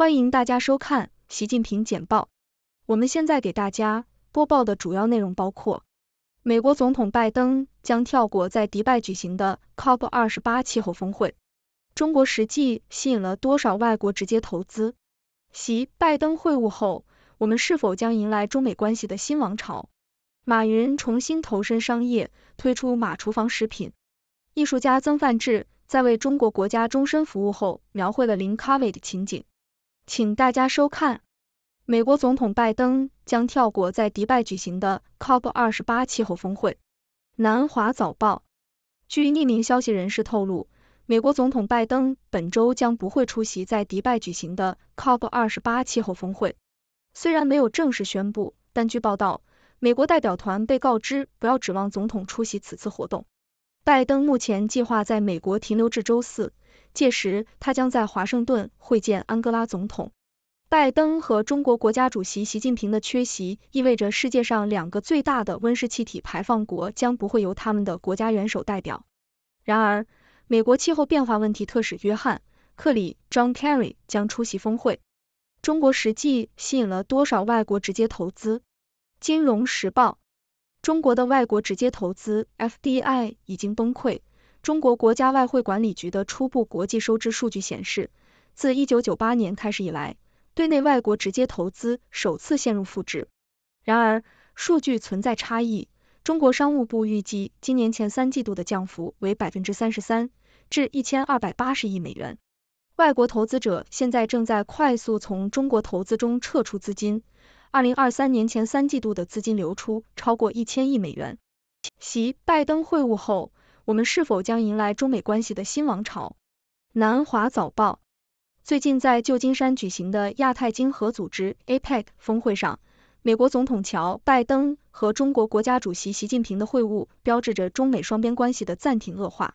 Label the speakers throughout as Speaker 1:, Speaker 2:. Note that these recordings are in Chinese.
Speaker 1: 欢迎大家收看《习近平简报》。我们现在给大家播报的主要内容包括：美国总统拜登将跳过在迪拜举行的 COP 二十八气候峰会；中国实际吸引了多少外国直接投资？习拜登会晤后，我们是否将迎来中美关系的新王朝？马云重新投身商业，推出马厨房食品。艺术家曾梵志在为中国国家终身服务后，描绘了林 v 伟的情景。请大家收看。美国总统拜登将跳过在迪拜举行的 COP28 气候峰会。南华早报，据匿名消息人士透露，美国总统拜登本周将不会出席在迪拜举行的 COP28 气候峰会。虽然没有正式宣布，但据报道，美国代表团被告知不要指望总统出席此次活动。拜登目前计划在美国停留至周四。届时，他将在华盛顿会见安哥拉总统拜登和中国国家主席习近平的缺席，意味着世界上两个最大的温室气体排放国将不会由他们的国家元首代表。然而，美国气候变化问题特使约翰·克里 （John Kerry） 将出席峰会。中国实际吸引了多少外国直接投资？《金融时报》中国的外国直接投资 （FDI） 已经崩溃。中国国家外汇管理局的初步国际收支数据显示，自一九九八年开始以来，对内外国直接投资首次陷入负值。然而，数据存在差异。中国商务部预计，今年前三季度的降幅为百分之三十三，至一千二百八十亿美元。外国投资者现在正在快速从中国投资中撤出资金。二零二三年前三季度的资金流出超过一千亿美元。习拜登会晤后。我们是否将迎来中美关系的新王朝？南华早报。最近在旧金山举行的亚太经合组织 （APEC） 峰会上，美国总统乔拜登和中国国家主席习近平的会晤，标志着中美双边关系的暂停恶化。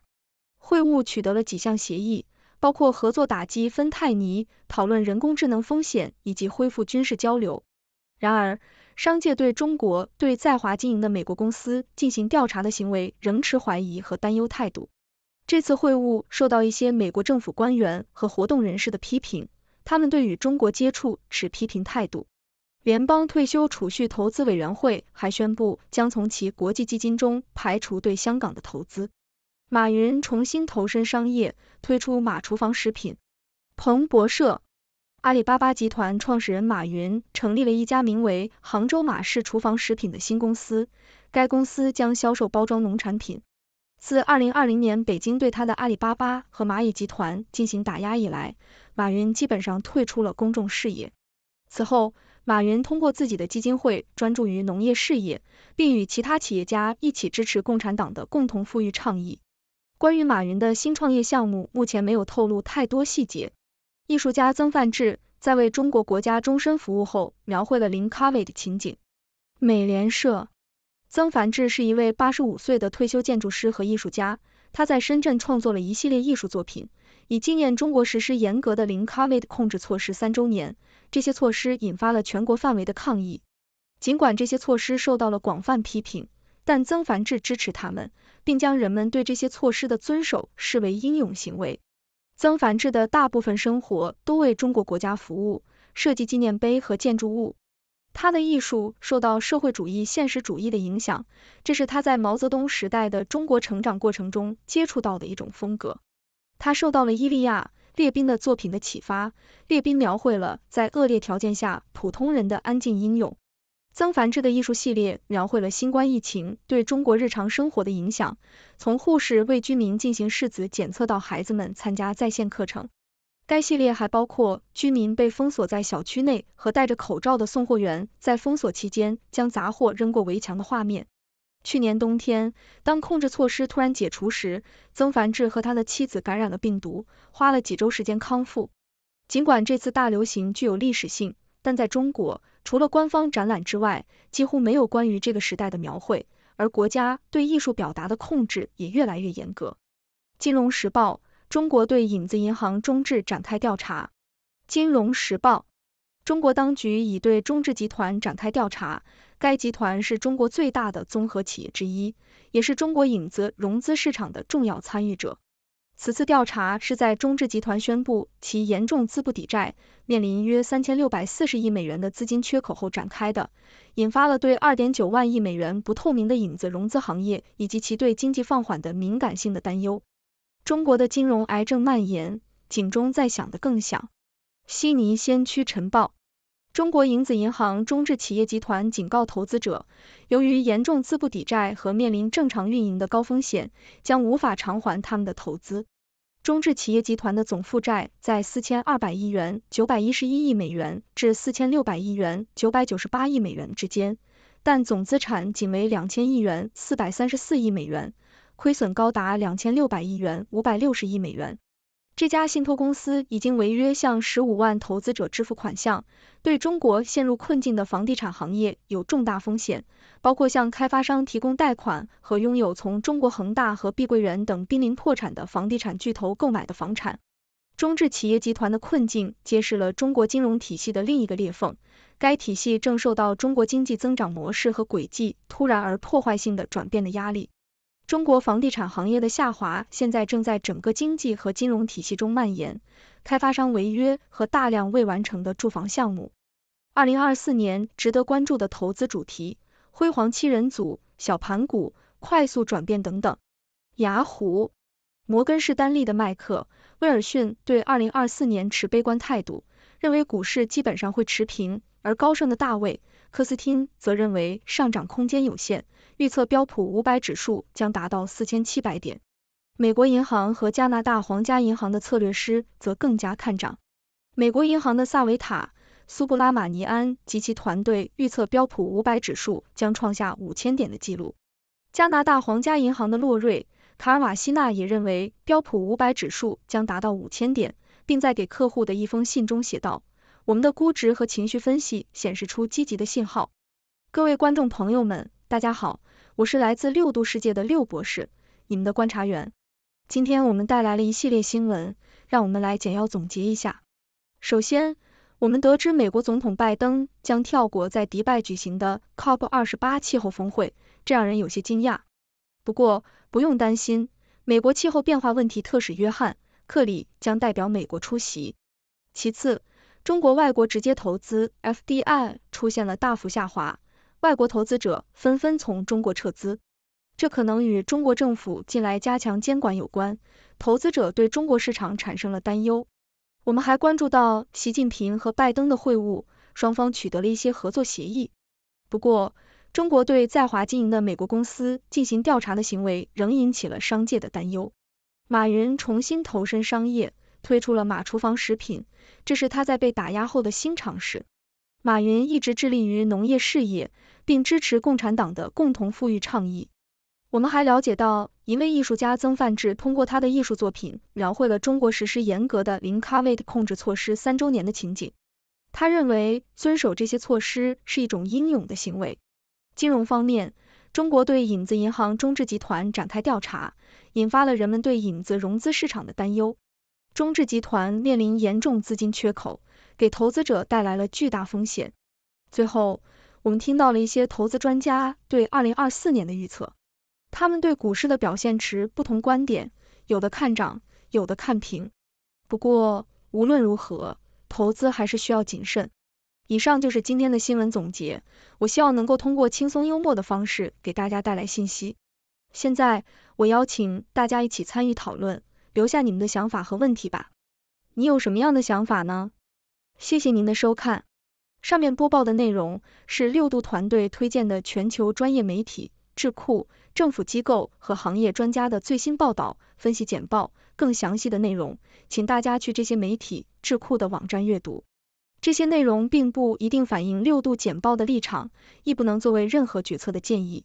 Speaker 1: 会晤取得了几项协议，包括合作打击芬太尼、讨论人工智能风险以及恢复军事交流。然而，商界对中国对在华经营的美国公司进行调查的行为仍持怀疑和担忧态度。这次会晤受到一些美国政府官员和活动人士的批评，他们对与中国接触持批评态度。联邦退休储蓄投资委员会还宣布将从其国际基金中排除对香港的投资。马云重新投身商业，推出马厨房食品。彭博社。阿里巴巴集团创始人马云成立了一家名为杭州马氏厨房食品的新公司，该公司将销售包装农产品。自二零二零年北京对他的阿里巴巴和蚂蚁集团进行打压以来，马云基本上退出了公众视野。此后，马云通过自己的基金会专注于农业事业，并与其他企业家一起支持共产党的共同富裕倡议。关于马云的新创业项目，目前没有透露太多细节。艺术家曾梵志在为中国国家终身服务后，描绘了零 Covid 的情景。美联社，曾凡志是一位八十五岁的退休建筑师和艺术家，他在深圳创作了一系列艺术作品，以纪念中国实施严格的零 Covid 控制措施三周年。这些措施引发了全国范围的抗议，尽管这些措施受到了广泛批评，但曾凡志支持他们，并将人们对这些措施的遵守视为英勇行为。曾凡志的大部分生活都为中国国家服务，设计纪念碑和建筑物。他的艺术受到社会主义现实主义的影响，这是他在毛泽东时代的中国成长过程中接触到的一种风格。他受到了伊利亚·列宾的作品的启发，列宾描绘了在恶劣条件下普通人的安静英勇。曾凡志的艺术系列描绘了新冠疫情对中国日常生活的影响，从护士为居民进行拭子检测到孩子们参加在线课程。该系列还包括居民被封锁在小区内和戴着口罩的送货员在封锁期间将杂货扔过围墙的画面。去年冬天，当控制措施突然解除时，曾凡志和他的妻子感染了病毒，花了几周时间康复。尽管这次大流行具有历史性，但在中国。除了官方展览之外，几乎没有关于这个时代的描绘，而国家对艺术表达的控制也越来越严格。金融时报：中国对影子银行中置展开调查。金融时报：中国当局已对中置集团展开调查，该集团是中国最大的综合企业之一，也是中国影子融资市场的重要参与者。此次调查是在中智集团宣布其严重资不抵债，面临约三千六百四十亿美元的资金缺口后展开的，引发了对二点九万亿美元不透明的影子融资行业以及其对经济放缓的敏感性的担忧。中国的金融癌症蔓延，警钟在响的更响。悉尼先驱晨报。中国影子银行中智企业集团警告投资者，由于严重资不抵债和面临正常运营的高风险，将无法偿还他们的投资。中智企业集团的总负债在四千二百亿元九百一十一亿美元至四千六百亿元九百九十八亿美元之间，但总资产仅为两千亿元四百三十四亿美元，亏损高达两千六百亿元五百六十亿美元。这家信托公司已经违约，向十五万投资者支付款项，对中国陷入困境的房地产行业有重大风险，包括向开发商提供贷款和拥有从中国恒大和碧桂园等濒临破产的房地产巨头购买的房产。中智企业集团的困境揭示了中国金融体系的另一个裂缝，该体系正受到中国经济增长模式和轨迹突然而破坏性的转变的压力。中国房地产行业的下滑现在正在整个经济和金融体系中蔓延，开发商违约和大量未完成的住房项目。二零二四年值得关注的投资主题：辉煌七人组、小盘股、快速转变等等。雅虎、摩根士丹利的麦克·威尔逊对二零二四年持悲观态度，认为股市基本上会持平，而高盛的大卫。科斯汀则认为上涨空间有限，预测标普五百指数将达到四千七百点。美国银行和加拿大皇家银行的策略师则更加看涨。美国银行的萨维塔·苏布拉马尼安及其团队预测标普五百指数将创下五千点的记录。加拿大皇家银行的洛瑞·卡尔瓦西纳也认为标普五百指数将达到五千点，并在给客户的一封信中写道。我们的估值和情绪分析显示出积极的信号。各位观众朋友们，大家好，我是来自六度世界的六博士，你们的观察员。今天我们带来了一系列新闻，让我们来简要总结一下。首先，我们得知美国总统拜登将跳过在迪拜举行的 COP 二十八气候峰会，这让人有些惊讶。不过不用担心，美国气候变化问题特使约翰·克里将代表美国出席。其次，中国外国直接投资 （FDI） 出现了大幅下滑，外国投资者纷纷从中国撤资，这可能与中国政府近来加强监管有关，投资者对中国市场产生了担忧。我们还关注到习近平和拜登的会晤，双方取得了一些合作协议。不过，中国对在华经营的美国公司进行调查的行为仍引起了商界的担忧。马云重新投身商业。推出了马厨房食品，这是他在被打压后的新尝试。马云一直致力于农业事业，并支持共产党的共同富裕倡议。我们还了解到，一位艺术家曾范志通过他的艺术作品描绘了中国实施严格的零咖位的控制措施三周年的情景。他认为遵守这些措施是一种英勇的行为。金融方面，中国对影子银行中智集团展开调查，引发了人们对影子融资市场的担忧。中智集团面临严重资金缺口，给投资者带来了巨大风险。最后，我们听到了一些投资专家对二零二四年的预测，他们对股市的表现持不同观点，有的看涨，有的看平。不过，无论如何，投资还是需要谨慎。以上就是今天的新闻总结，我希望能够通过轻松幽默的方式给大家带来信息。现在，我邀请大家一起参与讨论。留下你们的想法和问题吧。你有什么样的想法呢？谢谢您的收看。上面播报的内容是六度团队推荐的全球专业媒体、智库、政府机构和行业专家的最新报道、分析简报。更详细的内容，请大家去这些媒体、智库的网站阅读。这些内容并不一定反映六度简报的立场，亦不能作为任何决策的建议。